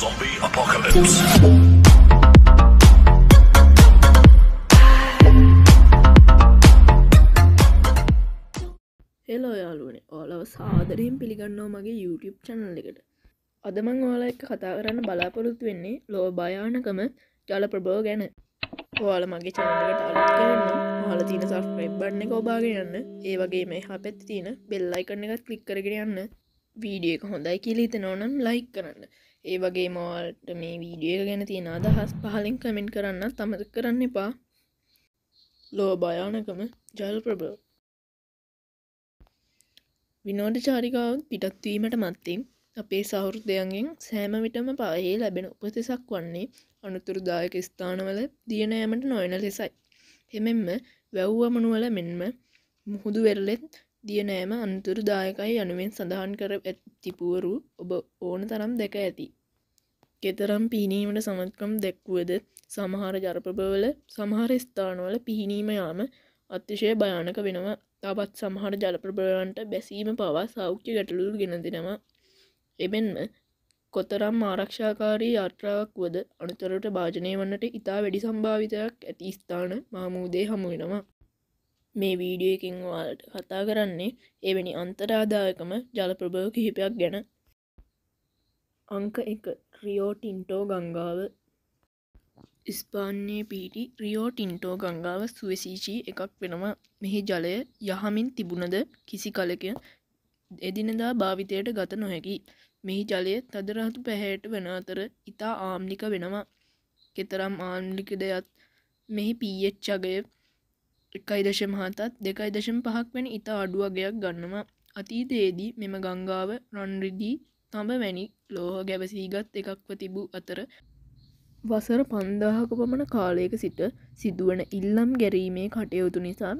Zombie Apocalypse. Hello යාලුවනේ ඕලව සාදරයෙන් පිළිගන්නවා මගේ YouTube චැනල් එකට. අද මං ඔයාලා එක්ක කතා කරන්න බලාපොරොත්තු වෙන්නේ ලෝ භයානකම ජල ප්‍රභව ගැන. ඔයාලා මගේ channel එකට අලුත් කරන්න ඔයාලා තියෙන subscribe button එක ඔබාගෙන යන්න. ඒ වගේම එහා පැත්තේ තියෙන bell icon එකත් click කරගෙන යන්න. වීඩියෝ එක හොඳයි කියලා හිතනවනම් like කරන්න. ඒ වගේ මෝල්ට මේ වීඩියෝ ගැන තියෙන අදහස් පහලින් කමෙන්ට් කරන්න තමත කරන්න එපා ලෝ භයානකම ජල් ප්‍රභ විනෝඩ චාරිකාවත් පිටත්වීමට මත්තින් අපේ සෞෘදයන්ගෙන් සෑම විටම පායේ ලැබෙන උපතිසක් වන්නේ අනුතුරුදායක ස්ථානවල දියනෑමට නොයන ලෙසයි. එමෙන්ම වැව්වමනුවල මෙන්ම මුහුදු වෙරලෙත් දිය නෑම අන්තුරුදායකයි යනුවෙන් සඳහන් කර ඇතිපුවරු ඔබ ඕන තරම් දැක ඇති. කෙතරම් පිහිනීමට සමත්කම් දැක්වුවද සමහර ජරපබවල සමහර ස්ථානවල පිහිනීම යාම අත්තිශය භයානක වෙනව තවත් සමහර ජලප්‍රභවන්ට බැසීම පවා සෞඛ්‍ය ගැටලුල් ගෙනදෙනවා එබෙන්ම කොතරම් ආරක්ෂාකාරී යාත්‍රාවක් වද අනතරට භාජනය වන්නට ඉතා වැඩි සම්භාවිතයක් ඇති ස්ථාන මාමූදේ හමුවෙනවා මේ වීඩියෝ එකින් ඔයාලට කතා කරන්නේ එවැනි අන්තරාදායකම ජල ප්‍රභව කිහිපයක් ගැන. අංක 1 රියෝ ටින්ටෝ ගංගාව ඉස්පාන්නේ පිහිටි රියෝ ටින්ටෝ ගංගාව සුවිශීෂී එකක් වෙනවා. මෙහි ජලය යහමින් තිබුණද කිසි කලක එදිනදා භාවිතයට ගත නොහැකි. මෙහි ජලය තදරහතු පැහැයට වන අතර ඉතා ආම්ලික වෙනවා. කෙතරම් ආම්ලිකදයත් මෙහි pH අගය එකයි දශම හතත් දෙකයි දශම පහක් වැනි ඉතා අඩුවගයක් ගන්නවා අතීතයේදී මෙම ගංගාව රන්රිදී තඹ වැනි ලෝහ ගැවසීගත් එකක්ව තිබූ අතර වසර පන්දාහක පමණ කාලයක සිට සිදුවන ඉල්ලම් ගැරීමේ කටයුතු නිසා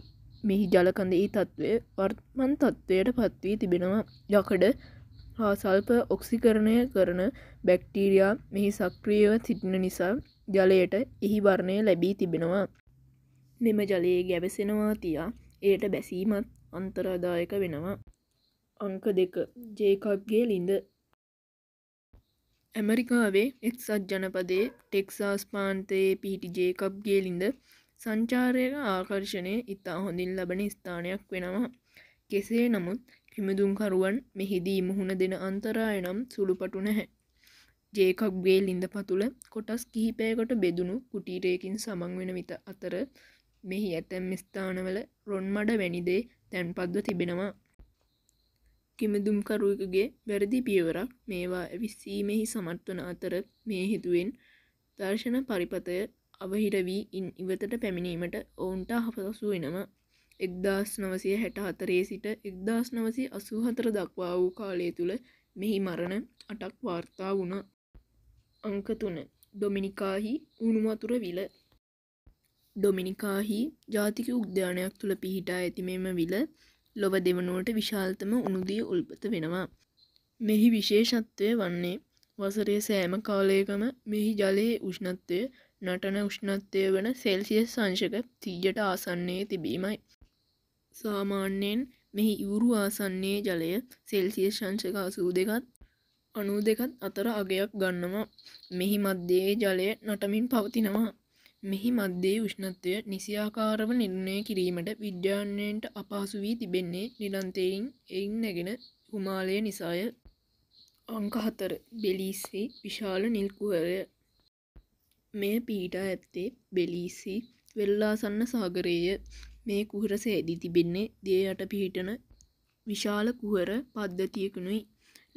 මෙහි ජලකඳී තත්ත්වය වර්ත්මන් තත්ත්වයට පත්වී තිබෙනවා යකඩ හාසල්ප ඔක්සිකරණය කරන බැක්ටීරයා මෙහි සක්‍රියව සිටින නිසා ජලයට එහි වර්ණය ලැබී තිබෙනවා මෙම ජලයේ ගැවසෙනවා තියා එයට බැසීමත් අන්තරාදායක වෙනවා අංක දෙක ජේකක්ගේ ලිඳ ඇමරිකාවේ එක්සත් ජනපදයේ ටෙක්සාස් පාන්තයේ පිහිටි ජේකප්ගේ ලිඳ සංචාරයක ආකර්ෂණය ඉතා හොඳින් ලබන ස්ථානයක් වෙනවා කෙසේ නමුත් කිමදුම්කරුවන් මෙහිදී මුහුණ දෙන අන්තරාය නම් සුළුපටු නැහැ ජේකක්ගේ ලිඳ පතුළ කොටස් කිහිපයකට බෙදුණු කුටීරයකින් සමං වෙන විට අතර මෙහි ඇතැම් ස්ථානවල රොන් මඩ වැනිදේ තැන්පත්ව තිබෙනවා. කිමදුම්කරුවකගේ වැරදි පියවරක් මේවා ඇවිස්සීමෙහි සමත්වන අතර මේ හිතුවෙන් දර්ශන පරිපතය අවහිර වී ඉන් ඉවතට පැමිණීමට ඔවුන්ට හපසසු වෙනවා. එක්දස් නවසය හැට හතරේ සිට එක්දස් නවසි අසුහතර දක්වා වූ කාලය තුළ මෙහි මරණ අටක් වාර්තා වුණ. අංකතුන ඩොමිනිකාහි උනුමතුර විල ඩොමිනිකාහි ජාතික උද්‍යානයක් තුළ පිහිටා ඇති මෙම විල ලොව දෙවනුවට විශාල්තම උනුදී උල්පත වෙනවා. මෙහි විශේෂත්වය වන්නේ වසරේ සෑම කාලයකම මෙහි ජලයේ උෂ්ණත්වය නටන උෂ්ණත්වය වන සෙල්සියස් සංශක තීජට ආසන්නයේ තිබීමයි. සාමාන්‍යයෙන් මෙහි ඉවුරු ආසන්නේ ජලය සෙල්සියස් ශංශක අසූ දෙකත් අනූ දෙකත් අතර අගයක් ගන්නවා මෙහි මධ්‍යයේ ජලය නටමින් පවතිනවා. මෙහි මධ්‍යයේ උෂ්ණත්වය නිසියාකාරව නිර්ණය කිරීමට විද්‍යාඥයන්ට අපහසු වී තිබෙන්නේ නිරන්තරයෙන් එයින් නැගෙන හිමාලය නිසාය. අංක 4 බෙලීසී විශාල නිල් කුහරය. මෙය පිහිටා ඇත්තේ බෙලීසී වෙල්ලාසන්න සාගරයේය. මේ කුහර සෑදී තිබෙන්නේ දිය යට පිහිටන විශාල කුහර පද්ධතියකිනුයි.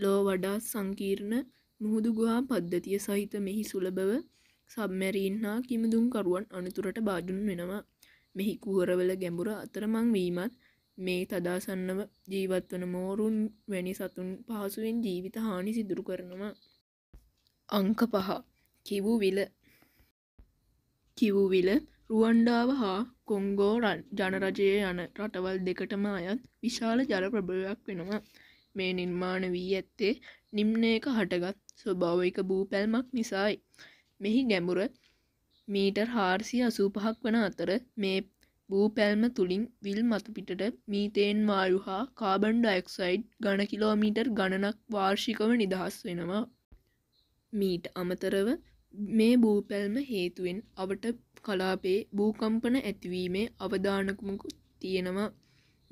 ලෝ වඩා සංකීර්ණ මුහුදු ගුහා පද්ධතිය සහිත මෙහි සුලභව සබමැරීන් හා කිමදුම්කරුවන් අනතුරට භාජන වෙනවා මෙහි කුහරවල ගැඹුර අතරමං වීමත් මේ තදාසන්නව ජීවත්වන මෝරුන් වැනි සතුන් පහසුවෙන් ජීවිත හානි සිදුරු කරනවා. අංක පහ කිවුවිල කිවුවිල රුවන්ඩාව හා කොංගෝ ජනරජය යන රටවල් දෙකටම අයත් විශාල ජල ප්‍රභවයක් වෙනවා. මේ නිර්මාණ වී ඇත්තේ නිම්නයක හටගත් ස්වභාවික භූ පැල්මක් නිසායි. මෙහි ගැඹුර මීටර් හාර්සිය අසූපහක් වන අතර මේ භූපැල්ම තුළින් විල් මතුපිටට මීතේන් වායු හා කාබන්් ඩයික්සයිඩ් ගණ කිලෝමීටර් ගණනක් වාර්ෂිකව නිදහස් වෙනවා. මීට අමතරව මේ භූපැල්ම හේතුවෙන් අවට කලාපේ භූකම්පන ඇතිවීමේ අවධානකමකු තියෙනවා.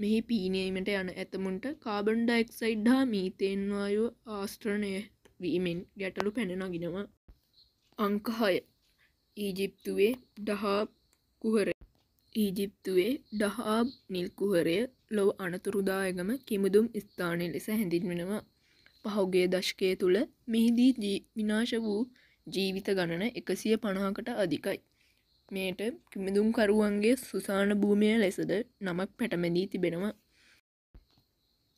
මෙහි පීනීමට යන ඇතමුන්ට කාබන්් ඩයික්සයිඩ් හා මීතේන්වායු ආස්ත්‍රණය වීමෙන් ගැටලු පැන නගෙනවා. අංක 6 ඊජිප්තුවේ ඩහාබ් කුහරය ඊජිප්තුවේ ඩහාබ් නිල් කුහරය ලොව අනතුරුදායකම කිමුදුම් ස්ථානය ලෙස හැඳින්වෙනවා. පහුගිය දශකයේ තුල මෙහිදී විනාශ වූ ජීවිත ගණන 150කට අධිකයි. මේට කිමිදුම්කරුවන්ගේ සුසාන භූමිය ලෙසද නමක් පැටමැදී තිබෙනවා.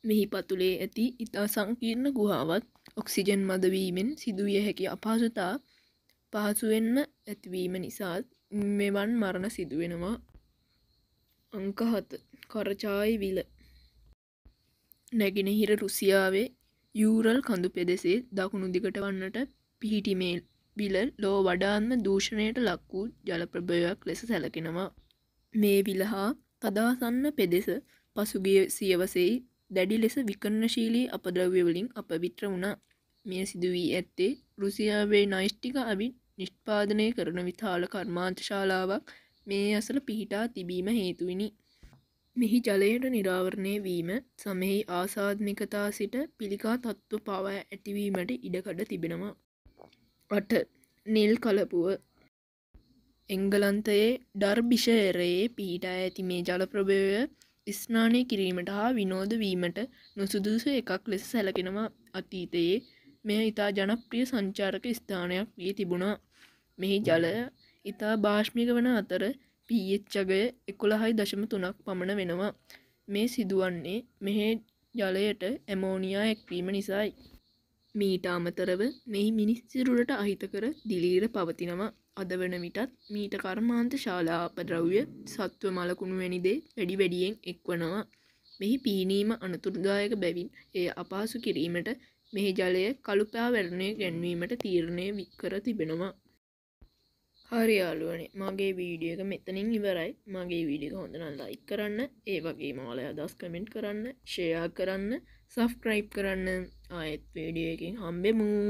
මෙහි පතුලේ ඇති ඉතා සංකීර්ණ ගුහාවත් ඔක්සිජන් මදවීමෙන් සිදුවිය හැකි අපාසතා පහසුවෙන්ම ඇතිවීම නිසාත් මෙවන් මරණ සිදුවෙනවා අංක හත කරචායි විල නැගෙනහිර රුසියාවේ යූරල් කඳු පෙදෙසේ දකුණු දිගට වන්නට පිහිටිමේ විල ලෝ වඩාන්ම දූෂණයට ලක් වූ ජලප්‍රභයක් ලෙස සැලකෙනවා මේ විලහා තදාසන්න පෙදෙස පසුගිය සියවසෙයි දැඩි ලෙස විකරණශීලී අපද්‍රව්‍යවලින් අපවිත්‍ර වුණා මෙය සිදුවී ඇත්තේ රුසියාවේ නයිෂ්ටික අවින් නිෂ්පාදනය කරන විතාල කර්මාන්තශාලාවක් මේ අසල පිහිටා තිබීම හේතුවිනි. මෙහි ජලයට නිරාවරණය වීම සමෙහි ආසාධමිකතා සිට පිළිකා තත්ත්ව පවා ඇතිවීමට ඉඩකඩ තිබෙනවා. අට නිල් කලපුුව එංගලන්තයේ ඩර්භිෂයරයේ පිහිටා ඇති මේ ජලප්‍රභය ස්නානය කිරීමට හා විනෝද වීමට නොසුදුසු එකක් ලෙස සැලකෙනවා අතීතයේ මෙය ඉතා ජනප්‍රිය සංචාරක ස්ථානයක් වී තිබුණා මෙහි ජලය ඉතා භාශ්මික වන අතර පීච්චගය එකොළහයි දශම තුනක් පමණ වෙනවා මේ සිදුවන්නේ මෙහේ ජලයට ඇමෝනියා එක්වීම නිසායි මීට අමතරව මෙහි මිනිස්සිරුරට අහිතකර දිලීර පවතිනවා අද වන විටත් මීට කර්මාන්ත ශාලා අපද්‍රව්‍ය සත්ව මලකුණුවැනිදේ වැඩි වැඩියෙන් එක්වනවා මෙහි පීනීම අනතුරුදායක බැවින් එය අපහසු කිරීමට මෙහි ජලය කළුපා වැරණය ගැන්වීමට තීරණය වික්කර තිබෙනවා. හරියාලුවනේ මගේ වීඩියක මෙතනින් ඉවරයි මගේ වීඩික හොඳනල් ලයි කරන්න ඒ වගේ මාලය අදස් කමෙන්ට් කරන්න ෂයා කරන්න සෆ්ක්‍රයිප් කරන්න ආයත් වීඩියකින් හම්බෙමූ